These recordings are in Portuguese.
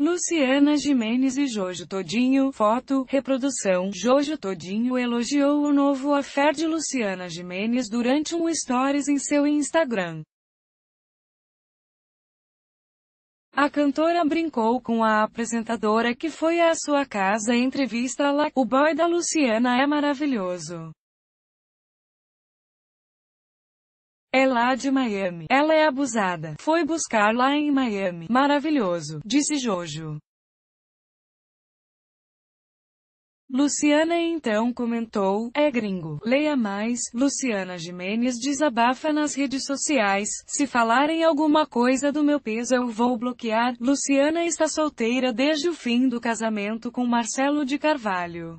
Luciana Jimenez e Jojo Todinho, foto, reprodução, Jojo Todinho elogiou o novo affair de Luciana Jimenez durante um stories em seu Instagram. A cantora brincou com a apresentadora que foi à sua casa entrevista lá, o boy da Luciana é maravilhoso. É lá de Miami. Ela é abusada. Foi buscar lá em Miami. Maravilhoso, disse Jojo. Luciana então comentou, é gringo. Leia mais, Luciana Jimenez desabafa nas redes sociais, se falarem alguma coisa do meu peso eu vou bloquear. Luciana está solteira desde o fim do casamento com Marcelo de Carvalho.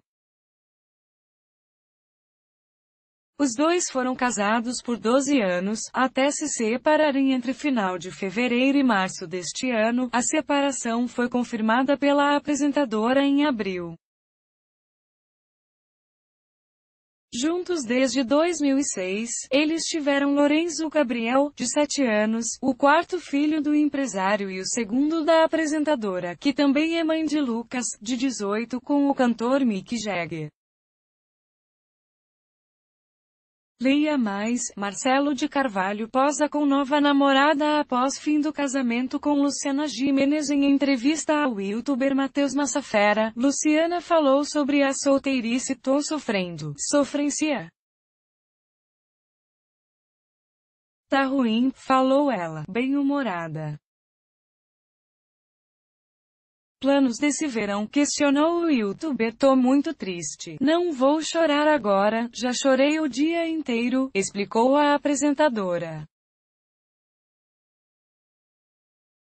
Os dois foram casados por 12 anos, até se separarem entre final de fevereiro e março deste ano. A separação foi confirmada pela apresentadora em abril. Juntos desde 2006, eles tiveram Lorenzo Gabriel, de 7 anos, o quarto filho do empresário e o segundo da apresentadora, que também é mãe de Lucas, de 18, com o cantor Mick Jagger. Leia mais, Marcelo de Carvalho posa com nova namorada após fim do casamento com Luciana Jiménez em entrevista ao youtuber Matheus Massafera, Luciana falou sobre a solteirice tô sofrendo, Sofrencia. Tá ruim, falou ela, bem-humorada planos desse verão? Questionou o youtuber. Tô muito triste. Não vou chorar agora, já chorei o dia inteiro, explicou a apresentadora.